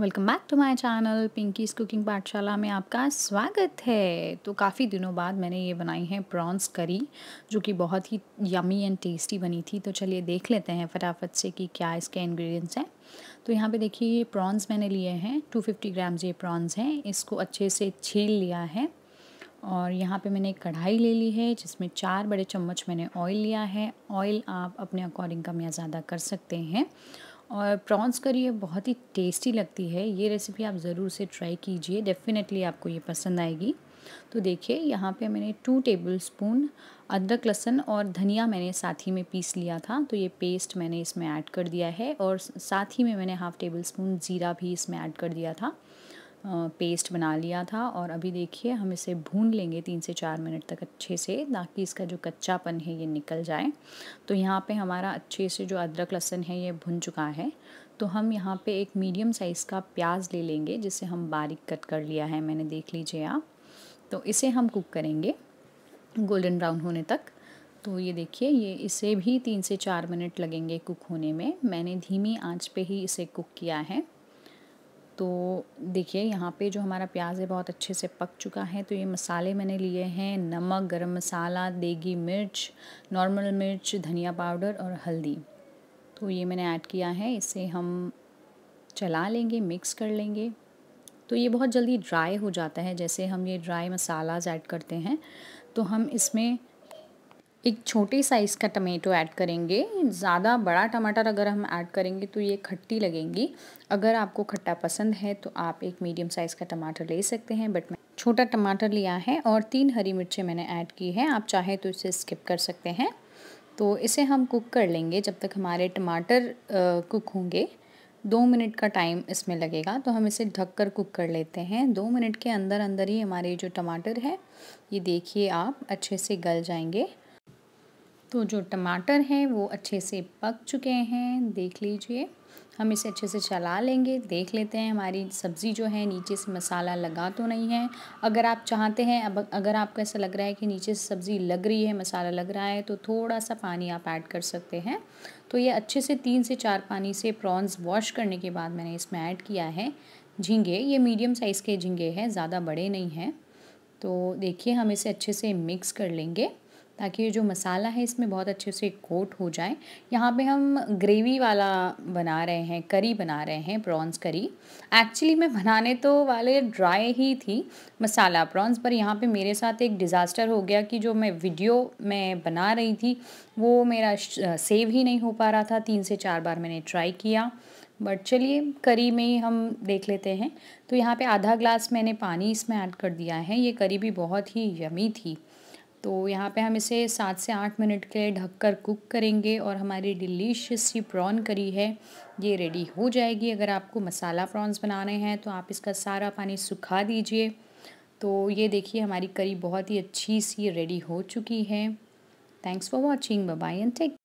welcome back to my channel Pinky's cooking Pathshala में आपका स्वागत है तो काफ़ी दिनों बाद मैंने ये बनाई है प्रॉन्स करी जो कि बहुत ही यमी एंड टेस्टी बनी थी तो चलिए देख लेते हैं फटाफट से कि क्या इसके इंग्रेडिएंट्स हैं तो यहाँ पे देखिए ये प्रॉन्स मैंने लिए हैं 250 ग्राम्स ये प्रॉन्स हैं इसको अच्छे से छील लिया है और यहाँ पर मैंने एक कढ़ाई ले ली है जिसमें चार बड़े चम्मच मैंने ऑयल लिया है ऑयल आप अपने अकॉर्डिंग कम या ज़्यादा कर सकते हैं और प्रॉन्स करी है बहुत ही टेस्टी लगती है ये रेसिपी आप ज़रूर से ट्राई कीजिए डेफ़िनेटली आपको ये पसंद आएगी तो देखिए यहाँ पे मैंने टू टेबल स्पून अदरक लहसन और धनिया मैंने साथ ही में पीस लिया था तो ये पेस्ट मैंने इसमें ऐड कर दिया है और साथ ही में मैंने हाफ़ टेबल स्पून ज़ीरा भी इसमें ऐड कर दिया था पेस्ट बना लिया था और अभी देखिए हम इसे भून लेंगे तीन से चार मिनट तक अच्छे से ताकि इसका जो कच्चापन है ये निकल जाए तो यहाँ पे हमारा अच्छे से जो अदरक लहसन है ये भुन चुका है तो हम यहाँ पे एक मीडियम साइज़ का प्याज ले लेंगे जिसे हम बारीक कट कर लिया है मैंने देख लीजिए आप तो इसे हम कुक करेंगे गोल्डन ब्राउन होने तक तो ये देखिए ये इसे भी तीन से चार मिनट लगेंगे कुक होने में मैंने धीमी आंच पे ही इसे कुक किया है तो देखिए यहाँ पे जो हमारा प्याज है बहुत अच्छे से पक चुका है तो ये मसाले मैंने लिए हैं नमक गरम मसाला देगी मिर्च नॉर्मल मिर्च धनिया पाउडर और हल्दी तो ये मैंने ऐड किया है इसे हम चला लेंगे मिक्स कर लेंगे तो ये बहुत जल्दी ड्राई हो जाता है जैसे हम ये ड्राई मसालाज ऐड करते हैं तो हम इसमें एक छोटे साइज़ का टमेटो ऐड करेंगे ज़्यादा बड़ा टमाटर अगर हम ऐड करेंगे तो ये खट्टी लगेंगी अगर आपको खट्टा पसंद है तो आप एक मीडियम साइज़ का टमाटर ले सकते हैं बट मैं छोटा टमाटर लिया है और तीन हरी मिर्चें मैंने ऐड की है आप चाहे तो इसे स्किप कर सकते हैं तो इसे हम कुक कर लेंगे जब तक हमारे टमाटर कुक होंगे दो मिनट का टाइम इसमें लगेगा तो हम इसे ढक कर कुक कर लेते हैं दो मिनट के अंदर अंदर ही हमारे जो टमाटर है ये देखिए आप अच्छे से गल जाएंगे तो जो टमाटर हैं वो अच्छे से पक चुके हैं देख लीजिए हम इसे अच्छे से चला लेंगे देख लेते हैं हमारी सब्ज़ी जो है नीचे से मसाला लगा तो नहीं है अगर आप चाहते हैं अब अगर आपको ऐसा लग रहा है कि नीचे से सब्ज़ी लग रही है मसाला लग रहा है तो थोड़ा सा पानी आप ऐड कर सकते हैं तो ये अच्छे से तीन से चार पानी से प्रॉन्स वॉश करने के बाद मैंने इसमें ऐड किया है झींगे ये मीडियम साइज़ के झींगे हैं ज़्यादा बड़े नहीं हैं तो देखिए हम इसे अच्छे से मिक्स कर लेंगे ताकि ये जो मसाला है इसमें बहुत अच्छे से कोट हो जाए यहाँ पे हम ग्रेवी वाला बना रहे हैं करी बना रहे हैं प्रॉन्स करी एक्चुअली मैं बनाने तो वाले ड्राई ही थी मसाला प्रॉन्स पर यहाँ पे मेरे साथ एक डिज़ास्टर हो गया कि जो मैं वीडियो मैं बना रही थी वो मेरा सेव ही नहीं हो पा रहा था तीन से चार बार मैंने ट्राई किया बट चलिए करी में ही हम देख लेते हैं तो यहाँ पे आधा ग्लास मैंने पानी इसमें ऐड कर दिया है ये करी भी बहुत ही यमी थी तो यहाँ पे हम इसे सात से आठ मिनट के लिए ढक कर कुक करेंगे और हमारी डिलीशियस सी प्रॉन करी है ये रेडी हो जाएगी अगर आपको मसाला प्रॉन्स बनाने हैं तो आप इसका सारा पानी सुखा दीजिए तो ये देखिए हमारी करी बहुत ही अच्छी सी रेडी हो चुकी है thanks for watching bye and take